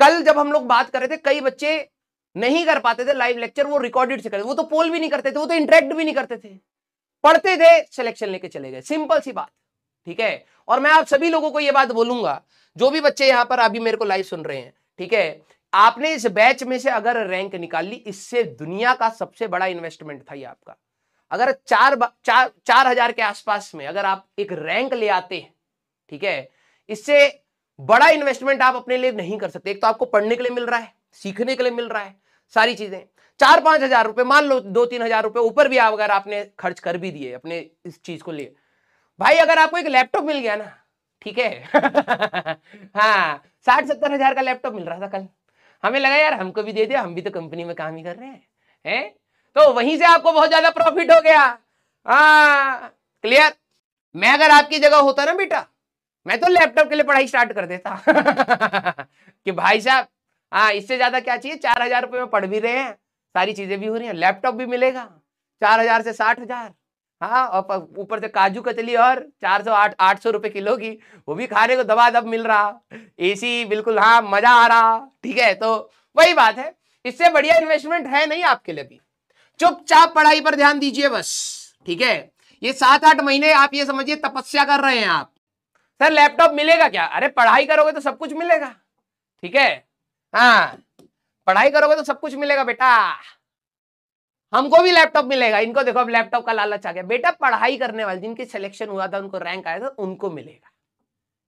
कल जब हम लोग बात कर रहे थे कई बच्चे नहीं कर पाते थे लाइव लेक्चर वो रिकॉर्डेड से करते वो तो पोल भी नहीं करते थे वो तो इंटरेक्ट भी नहीं करते थे पढ़ते थे सिलेक्शन लेके चले गए सिंपल सी बात ठीक है और मैं आप सभी लोगों को ये बात बोलूंगा जो भी बच्चे यहां पर अभी मेरे को लाइव सुन रहे हैं ठीक है आपने इस बैच में से अगर रैंक निकाल ली इससे दुनिया का सबसे बड़ा इन्वेस्टमेंट था ये आपका अगर चार चार चार हजार के आसपास में अगर आप एक रैंक ले आते हैं ठीक है इससे बड़ा इन्वेस्टमेंट आप अपने लिए नहीं कर सकते एक तो आपको पढ़ने के लिए मिल रहा है सीखने के लिए मिल रहा है सारी चीजें चार पांच हजार रुपए मान लो दो तीन हजार रुपए ऊपर भी आप अगर आपने खर्च कर भी दिए अपने इस चीज को लिए भाई अगर आपको एक लैपटॉप मिल गया ना ठीक है हाँ साठ सत्तर हजार का लैपटॉप मिल रहा था कल हमें लगा यार हमको भी दे दिया हम भी तो कंपनी में काम ही कर रहे हैं है? तो वहीं से आपको बहुत ज्यादा प्रॉफिट हो गया हाँ क्लियर मैं अगर आपकी जगह होता ना बेटा मैं तो लैपटॉप के लिए पढ़ाई स्टार्ट कर देता कि भाई साहब हाँ इससे ज्यादा क्या चाहिए चार हजार रुपये में पढ़ भी रहे हैं सारी चीजें भी हो रही हैं लैपटॉप भी मिलेगा चार हजार से साठ हजार हाँ और ऊपर से काजू कतली और चार सौ आठ आठ सौ रुपये किलो की वो भी खाने को दबा दब मिल रहा ए बिल्कुल हाँ मजा आ रहा ठीक है तो वही बात है इससे बढ़िया इन्वेस्टमेंट है नहीं आपके लिए भी चुपचाप पढ़ाई पर ध्यान दीजिए बस ठीक है ये सात आठ महीने आप ये समझिए तपस्या कर रहे हैं आप सर लैपटॉप मिलेगा क्या अरे पढ़ाई करोगे तो सब कुछ मिलेगा ठीक है हाँ पढ़ाई करोगे तो सब कुछ मिलेगा बेटा हमको भी लैपटॉप मिलेगा इनको देखो अब लैपटॉप का लालच आ गया बेटा पढ़ाई करने वाले जिनकी सिलेक्शन हुआ था उनको रैंक आया था उनको मिलेगा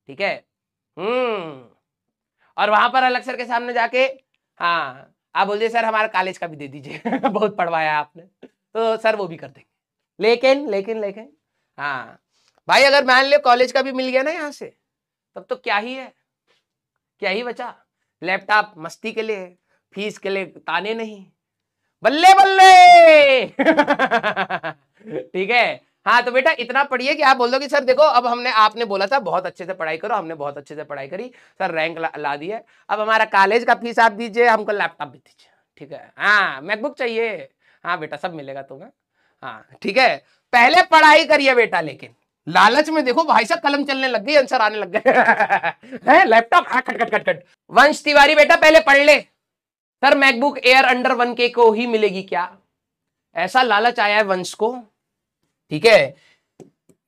ठीक है हम्म और वहां पर अलग सर के सामने जाके हाँ आप बोलिए सर हमारा कॉलेज का भी दे दीजिए बहुत पढ़वाया आपने तो सर वो भी कर देंगे लेकिन लेकिन लेकिन हाँ भाई अगर मान लो कॉलेज का भी मिल गया ना यहाँ से तब तो क्या ही है क्या ही बचा लैपटॉप मस्ती के लिए फीस के लिए ताने नहीं बल्ले बल्ले ठीक है हाँ तो बेटा इतना पढ़िए कि आप बोल दो कि सर देखो अब हमने आपने बोला था बहुत अच्छे से पढ़ाई करो हमने बहुत अच्छे से पढ़ाई करी सर रैंक ला, ला दी है अब हमारा कॉलेज का फीस आप दीजिए हमको लैपटॉप भी दीजिए ठीक है हाँ मैकबुक चाहिए हाँ बेटा सब मिलेगा तुम्हें हाँ ठीक है पहले पढ़ाई करिए बेटा लेकिन लालच में देखो भाई साहब कलम चलने लग गई आंसर आने लग गए हैं लैपटॉप हाँ खट खट खट खट वंश तिवारी बेटा पहले पढ़ ले sir MacBook Air under one K को ही मिलेगी क्या ऐसा लालच आया है वंश को ठीक है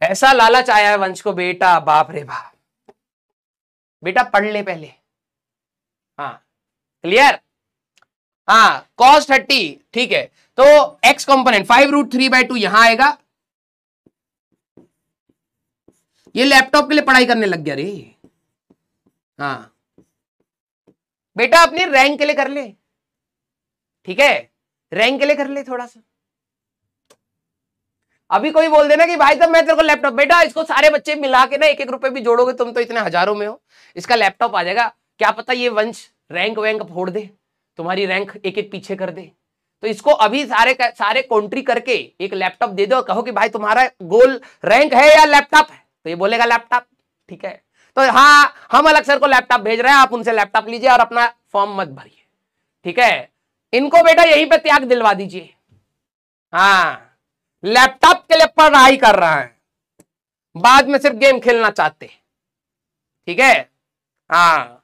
ऐसा लालच आया है वंश को बेटा बाप रे बाप बेटा पढ़ ले पहले हाँ क्लियर हाँ कॉस थर्टी ठीक है तो X component five root three by two यहां आएगा ये लैपटॉप के लिए पढ़ाई करने लग गया रे हाँ बेटा अपनी रैंक के लिए कर ले ठीक है रैंक के लिए कर ले थोड़ा सा अभी कोई बोल देना कि भाई साहब मैं तेरे को लैपटॉप बेटा इसको सारे बच्चे मिला के ना एक एक रुपए भी जोड़ोगे तुम तो इतने हजारों में हो इसका लैपटॉप आ जाएगा क्या पता ये वंश रैंक वैंक फोड़ दे तुम्हारी रैंक एक एक पीछे कर दे तो इसको अभी सारे सारे कॉन्ट्री करके एक लैपटॉप दे दो कहो कि भाई तुम्हारा गोल रैंक है या लैपटॉप है तो ये बोलेगा लैपटॉप ठीक है तो हाँ हम अलग सर को लैपटॉप भेज रहे हैं आप उनसे लैपटॉप लीजिए और अपना फॉर्म मत भरिए ठीक है इनको बेटा यहीं पे त्याग दिलवा दीजिए हाँ लैपटॉप के लिए पढ़ाई कर रहा है बाद में सिर्फ गेम खेलना चाहते ठीक है हाँ